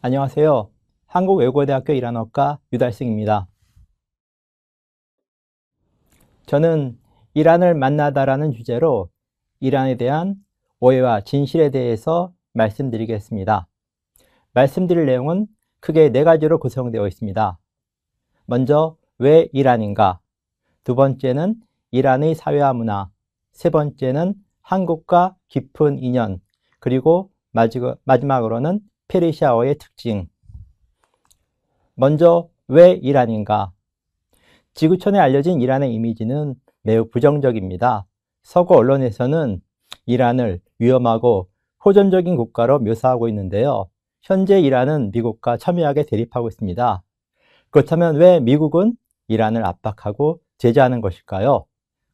안녕하세요. 한국외국어대학교 이란어과 유달승입니다. 저는 이란을 만나다라는 주제로 이란에 대한 오해와 진실에 대해서 말씀드리겠습니다. 말씀드릴 내용은 크게 네 가지로 구성되어 있습니다. 먼저 왜 이란인가? 두 번째는 이란의 사회와 문화, 세 번째는 한국과 깊은 인연, 그리고 마지막으로는 페르시아어의 특징. 먼저 왜 이란인가? 지구촌에 알려진 이란의 이미지는 매우 부정적입니다. 서구 언론에서는 이란을 위험하고 호전적인 국가로 묘사하고 있는데요. 현재 이란은 미국과 첨예하게 대립하고 있습니다. 그렇다면 왜 미국은 이란을 압박하고 제재하는 것일까요?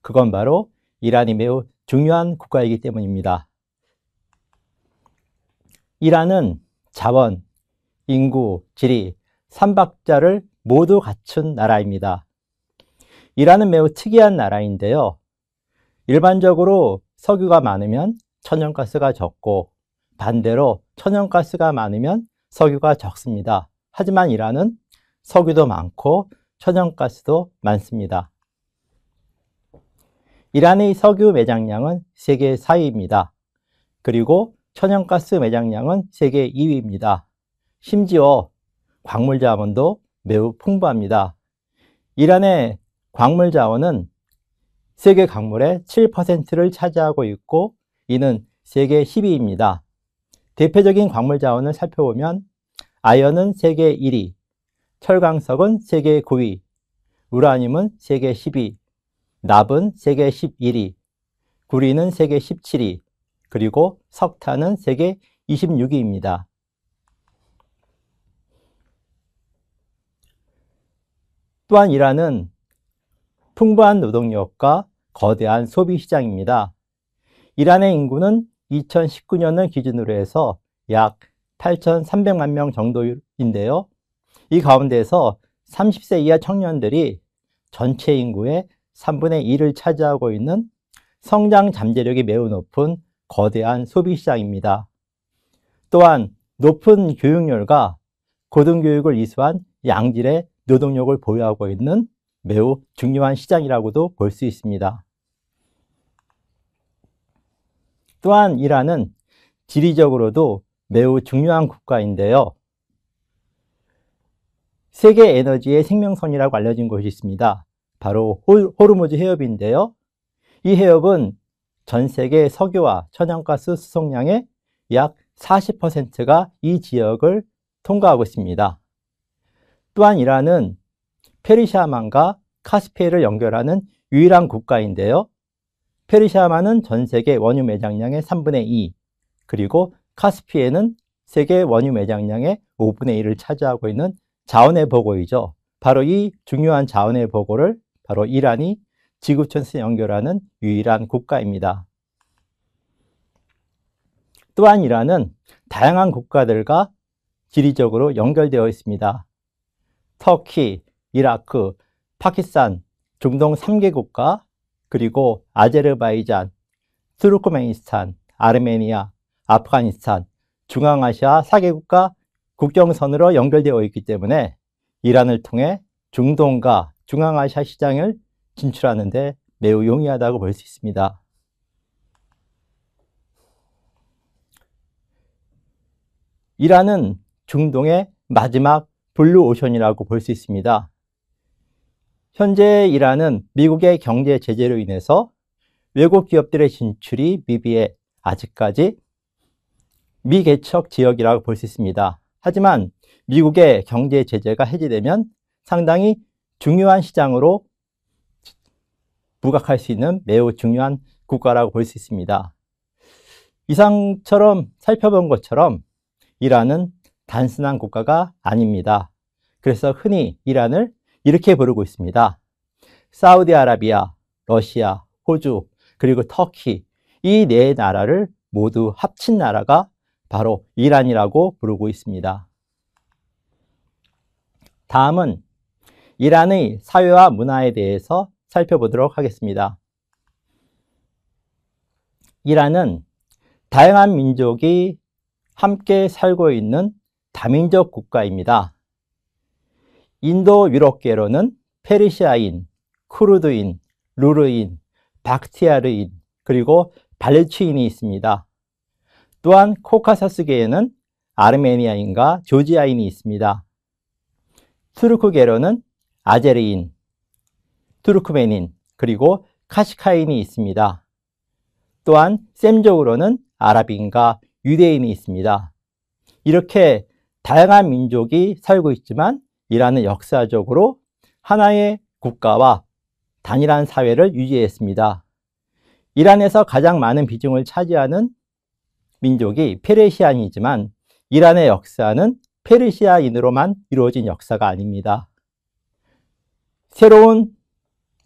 그건 바로 이란이 매우 중요한 국가이기 때문입니다. 이란은 자원, 인구, 지리, 삼박자를 모두 갖춘 나라입니다. 이란은 매우 특이한 나라인데요. 일반적으로 석유가 많으면 천연가스가 적고 반대로 천연가스가 많으면 석유가 적습니다. 하지만 이란은 석유도 많고 천연가스도 많습니다. 이란의 석유 매장량은 세계 4위입니다. 그리고 천연가스 매장량은 세계 2위입니다. 심지어 광물 자원도 매우 풍부합니다. 이란의 광물 자원은 세계 광물의 7%를 차지하고 있고 이는 세계 10위입니다. 대표적인 광물 자원을 살펴보면 아연은 세계 1위, 철광석은 세계 9위, 우라늄은 세계 10위, 납은 세계 11위, 구리는 세계 17위, 그리고 석탄은 세계 26위입니다. 또한 이란은 풍부한 노동력과 거대한 소비 시장입니다. 이란의 인구는 2019년을 기준으로 해서 약 8,300만 명 정도인데요. 이 가운데서 30세 이하 청년들이 전체 인구의 3분의 1을 차지하고 있는 성장 잠재력이 매우 높은 거대한 소비시장입니다. 또한 높은 교육열과 고등교육을 이수한 양질의 노동력을 보유하고 있는 매우 중요한 시장이라고도 볼 수 있습니다. 또한 이란은 지리적으로도 매우 중요한 국가인데요. 세계 에너지의 생명선이라고 알려진 곳이 있습니다. 바로 호르무즈 해협인데요. 이 해협은 전 세계 석유와 천연가스 수송량의 약 40%가 이 지역을 통과하고 있습니다. 또한 이란은 페르시아만과 카스피해를 연결하는 유일한 국가인데요. 페르시아만은 전 세계 원유 매장량의 3분의 2, 그리고 카스피해는 세계 원유 매장량의 5분의 1을 차지하고 있는 자원의 보고이죠. 바로 이 중요한 자원의 보고를 바로 이란이 지구촌에 연결하는 유일한 국가입니다. 또한 이란은 다양한 국가들과 지리적으로 연결되어 있습니다. 터키, 이라크, 파키스탄, 중동 3개 국가, 그리고 아제르바이잔, 투르크메니스탄, 아르메니아, 아프가니스탄, 중앙아시아 4개국가 국경선으로 연결되어 있기 때문에 이란을 통해 중동과 중앙아시아 시장을 진출하는데 매우 용이하다고 볼 수 있습니다. 이란은 중동의 마지막 블루오션이라고 볼 수 있습니다. 현재 이란은 미국의 경제 제재로 인해서 외국 기업들의 진출이 미비해 아직까지 미개척 지역이라고 볼 수 있습니다. 하지만 미국의 경제 제재가 해제되면 상당히 중요한 시장으로 부각할 수 있는 매우 중요한 국가라고 볼 수 있습니다. 이상처럼 살펴본 것처럼 이란은 단순한 국가가 아닙니다. 그래서 흔히 이란을 이렇게 부르고 있습니다. 사우디아라비아, 러시아, 호주, 그리고 터키 이 네 나라를 모두 합친 나라가 바로 이란이라고 부르고 있습니다. 다음은 이란의 사회와 문화에 대해서 살펴보도록 하겠습니다. 이란은 다양한 민족이 함께 살고 있는 다민족 국가입니다. 인도 유럽계로는 페르시아인, 쿠르드인, 루르인, 박티아르인, 그리고 발레치인이 있습니다. 또한 코카사스계에는 아르메니아인과 조지아인이 있습니다. 투르크계로는 아제리인, 두르크메닌 그리고 카시카인이 있습니다. 또한 셈적으로는 아랍인과 유대인이 있습니다. 이렇게 다양한 민족이 살고 있지만 이란은 역사적으로 하나의 국가와 단일한 사회를 유지했습니다. 이란에서 가장 많은 비중을 차지하는 민족이 페르시안이지만 이란의 역사는 페르시아인으로만 이루어진 역사가 아닙니다. 새로운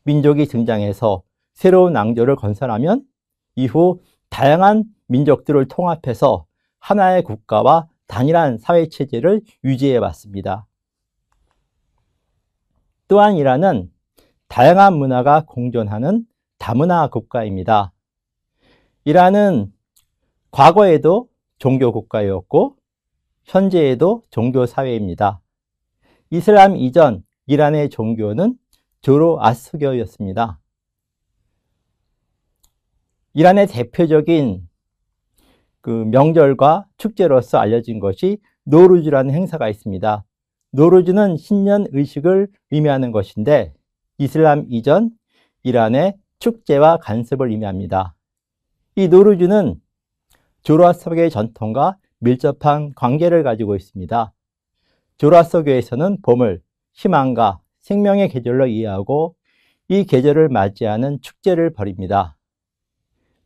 민족이 등장해서 새로운 왕조를 건설하면 이후 다양한 민족들을 통합해서 하나의 국가와 단일한 사회체제를 유지해 왔습니다. 또한 이란은 다양한 문화가 공존하는 다문화 국가입니다. 이란은 과거에도 종교 국가였고 현재에도 종교 사회입니다. 이슬람 이전 이란의 종교는 조로아스교였습니다. 이란의 대표적인 그 명절과 축제로서 알려진 것이 노루즈라는 행사가 있습니다. 노루즈는 신년 의식을 의미하는 것인데 이슬람 이전 이란의 축제와 간섭을 의미합니다. 이 노루즈는 조로아스교의 전통과 밀접한 관계를 가지고 있습니다. 조로아스교에서는 봄을 희망과 생명의 계절로 이해하고 이 계절을 맞이하는 축제를 벌입니다.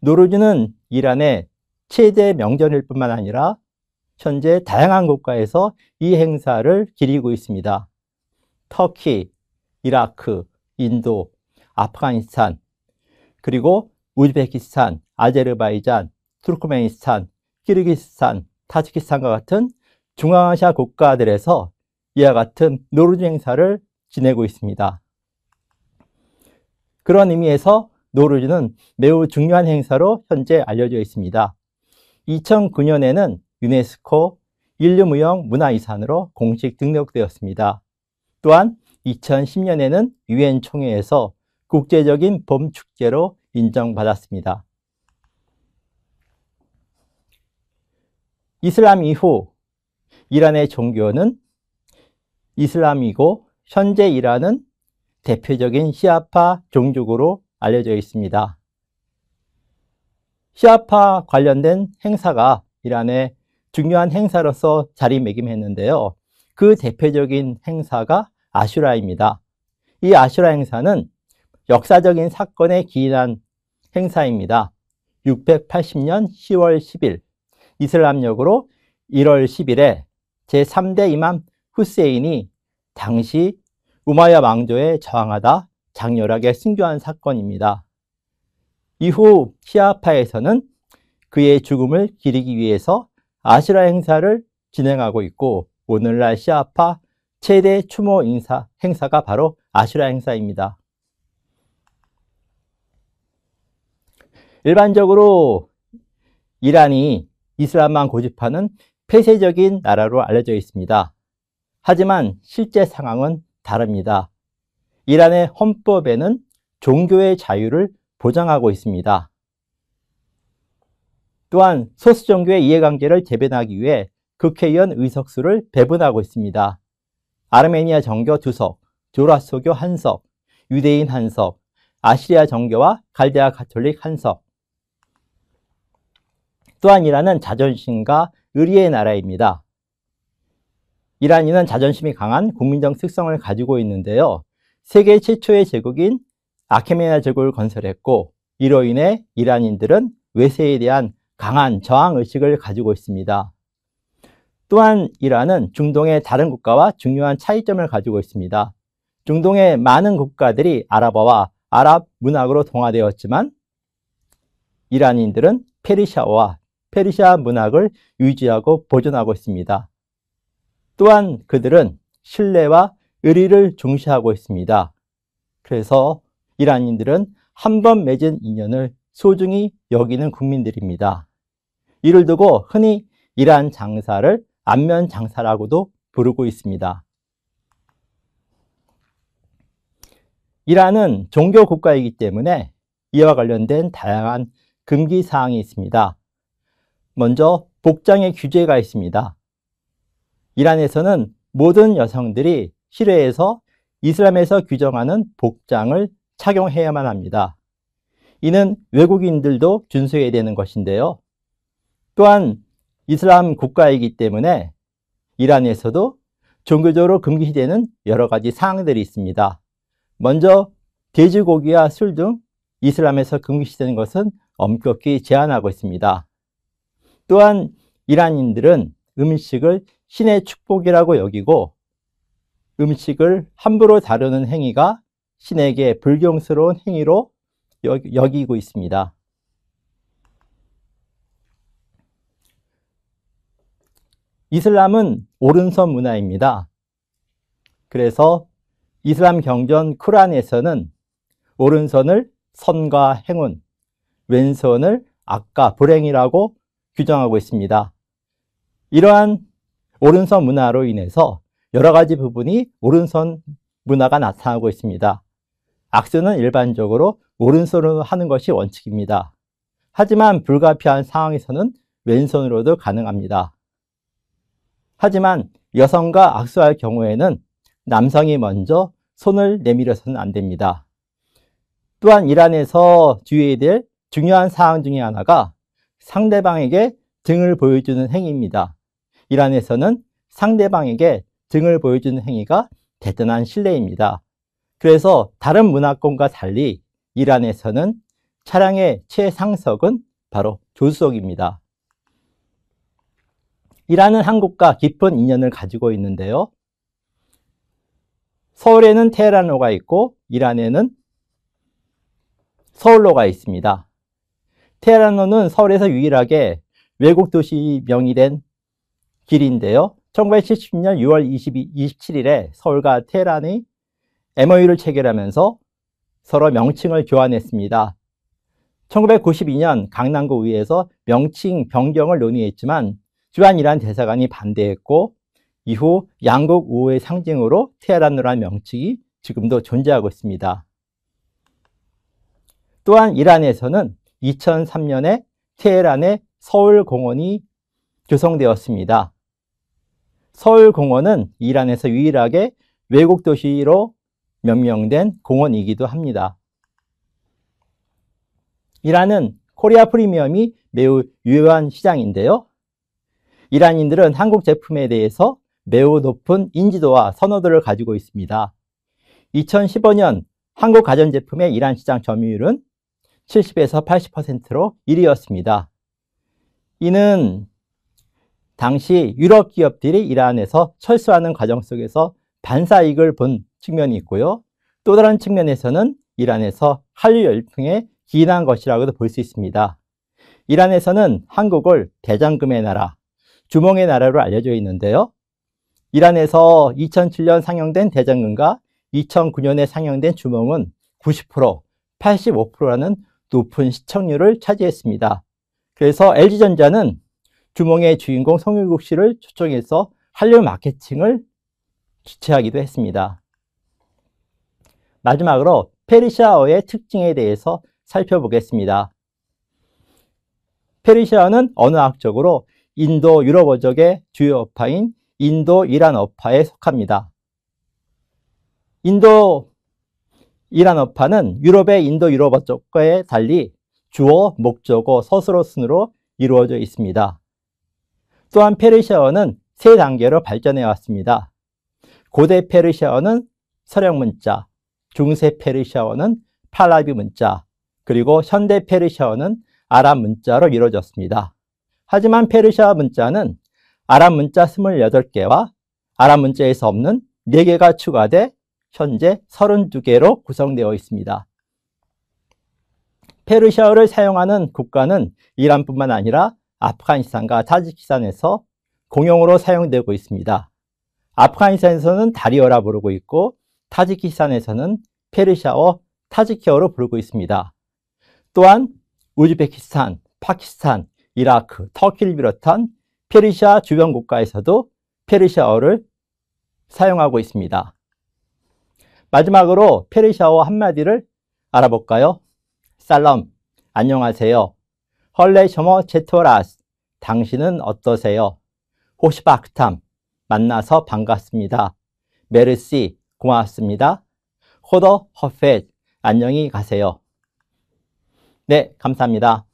노루즈는 이란의 최대 명절일 뿐만 아니라 현재 다양한 국가에서 이 행사를 기리고 있습니다. 터키, 이라크, 인도, 아프가니스탄, 그리고 우즈베키스탄, 아제르바이잔, 투르크메니스탄, 키르기스탄, 타지키스탄과 같은 중앙아시아 국가들에서 이와 같은 노르즈 행사를 지내고 있습니다. 그런 의미에서 노루주는 매우 중요한 행사로 현재 알려져 있습니다. 2009년에는 유네스코 인류무형 문화유산으로 공식 등록되었습니다. 또한 2010년에는 유엔 총회에서 국제적인 봄 축제로 인정받았습니다. 이슬람 이후 이란의 종교는 이슬람이고 현재 일하는 대표적인 시아파 종족으로 알려져 있습니다. 시아파 관련된 행사가 이란의 중요한 행사로서 자리매김했는데요. 그 대표적인 행사가 아슈라입니다. 이 아슈라 행사는 역사적인 사건에 기인한 행사입니다. 680년 10월 10일 이슬람역으로 1월 10일에 제3대 이맘 후세인이 당시 우마야 왕조에 저항하다 장렬하게 승교한 사건입니다. 이후 시아파에서는 그의 죽음을 기리기 위해서 아시라 행사를 진행하고 있고 오늘날 시아파 최대 추모 인사 행사가 바로 아시라 행사입니다. 일반적으로 이란이 이슬람만 고집하는 폐쇄적인 나라로 알려져 있습니다. 하지만 실제 상황은 다릅니다. 이란의 헌법에는 종교의 자유를 보장하고 있습니다. 또한 소수 종교의 이해관계를 재변하기 위해 국회의원 의석수를 배분하고 있습니다. 아르메니아 정교 두석, 조라소교교 한석, 유대인 한석, 아시리아 정교와 갈대아 가톨릭 한석. 또한 이란은 자존심과 의리의 나라입니다. 이란인은 자존심이 강한 국민적 특성을 가지고 있는데요. 세계 최초의 제국인 아케메나 제국을 건설했고 이로 인해 이란인들은 외세에 대한 강한 저항 의식을 가지고 있습니다. 또한 이란은 중동의 다른 국가와 중요한 차이점을 가지고 있습니다. 중동의 많은 국가들이 아랍어와 아랍 문학으로 동화되었지만 이란인들은 페르시아와 페르시아 문학을 유지하고 보존하고 있습니다. 또한 그들은 신뢰와 의리를 중시하고 있습니다. 그래서 이란인들은 한 번 맺은 인연을 소중히 여기는 국민들입니다. 이를 두고 흔히 이란 장사를 안면 장사라고도 부르고 있습니다. 이란은 종교 국가이기 때문에 이와 관련된 다양한 금기 사항이 있습니다. 먼저 복장의 규제가 있습니다. 이란에서는 모든 여성들이 시례에서 이슬람에서 규정하는 복장을 착용해야만 합니다. 이는 외국인들도 준수해야 되는 것인데요. 또한 이슬람 국가이기 때문에 이란에서도 종교적으로 금기되는 여러 가지 사항들이 있습니다. 먼저 돼지고기와 술 등 이슬람에서 금기시되는 것은 엄격히 제한하고 있습니다. 또한 이란인들은 음식을 신의 축복이라고 여기고 음식을 함부로 다루는 행위가 신에게 불경스러운 행위로 여기고 있습니다. 이슬람은 오른손 문화입니다. 그래서 이슬람 경전 쿠란에서는 오른손을 선과 행운, 왼손을 악과 불행이라고 규정하고 있습니다. 이러한 오른손 문화로 인해서 여러 가지 부분이 오른손 문화가 나타나고 있습니다. 악수는 일반적으로 오른손으로 하는 것이 원칙입니다. 하지만 불가피한 상황에서는 왼손으로도 가능합니다. 하지만 여성과 악수할 경우에는 남성이 먼저 손을 내밀어서는 안 됩니다. 또한 이란에서 주의해야 될 중요한 사항 중의 하나가 상대방에게 등을 보여주는 행위입니다. 이란에서는 상대방에게 등을 보여주는 행위가 대단한 신뢰입니다. 그래서 다른 문화권과 달리 이란에서는 차량의 최상석은 바로 조수석입니다. 이란은 한국과 깊은 인연을 가지고 있는데요. 서울에는 테헤란로가 있고 이란에는 서울로가 있습니다. 테헤란로는 서울에서 유일하게 외국 도시 명이 된 길인데요. 1970년 6월 22, 27일에 서울과 테란이 MOU를 체결하면서 서로 명칭을 교환했습니다. 1992년 강남구 의회에서 명칭 변경을 논의했지만 주한이란 대사관이 반대했고 이후 양국 우호의 상징으로 테헤란이란 명칭이 지금도 존재하고 있습니다. 또한 이란에서는 2003년에 테헤란의 서울공원이 조성되었습니다. 서울 공원은 이란에서 유일하게 외국 도시로 명명된 공원이기도 합니다. 이란은 코리아 프리미엄이 매우 유효한 시장인데요. 이란인들은 한국 제품에 대해서 매우 높은 인지도와 선호도를 가지고 있습니다. 2015년 한국 가전제품의 이란 시장 점유율은 70에서 80%로 1위였습니다. 이는 당시 유럽 기업들이 이란에서 철수하는 과정 속에서 반사익을 본 측면이 있고요. 또 다른 측면에서는 이란에서 한류 열풍에 기인한 것이라고도 볼 수 있습니다. 이란에서는 한국을 대장금의 나라, 주몽의 나라로 알려져 있는데요. 이란에서 2007년 상영된 대장금과 2009년에 상영된 주몽은 90%, 85%라는 높은 시청률을 차지했습니다. 그래서 LG전자는 주몽의 주인공 성윤국 씨를 초청해서 한류 마케팅을 주최하기도 했습니다. 마지막으로 페르시아어의 특징에 대해서 살펴보겠습니다. 페르시아어는 언어학적으로 인도 유럽어적의 주요 어파인 인도 이란 어파에 속합니다. 인도 이란 어파는 유럽의 인도 유럽어적과에 달리 주어, 목적어, 서술어 순으로 이루어져 있습니다. 또한 페르시아어는 세 단계로 발전해 왔습니다. 고대 페르시아어는 서령 문자, 중세 페르시아어는 팔라비 문자, 그리고 현대 페르시아어는 아랍 문자로 이루어졌습니다. 하지만 페르시아 문자는 아랍 문자 28개와 아랍 문자에서 없는 4개가 추가돼 현재 32개로 구성되어 있습니다. 페르시아어를 사용하는 국가는 이란뿐만 아니라 아프가니스탄과 타지키스탄에서 공용으로 사용되고 있습니다. 아프가니스탄에서는 다리어라 부르고 있고 타지키스탄에서는 페르시아어 타지키어로 부르고 있습니다. 또한 우즈베키스탄, 파키스탄, 이라크, 터키를 비롯한 페르시아 주변 국가에서도 페르시아어를 사용하고 있습니다. 마지막으로 페르시아어 한마디를 알아볼까요? 살람, 안녕하세요. 헐레셔머 제토라스, 당신은 어떠세요? 호시바크탐, 만나서 반갑습니다. 메르시, 고맙습니다. 호더 허펫, 안녕히 가세요. 네, 감사합니다.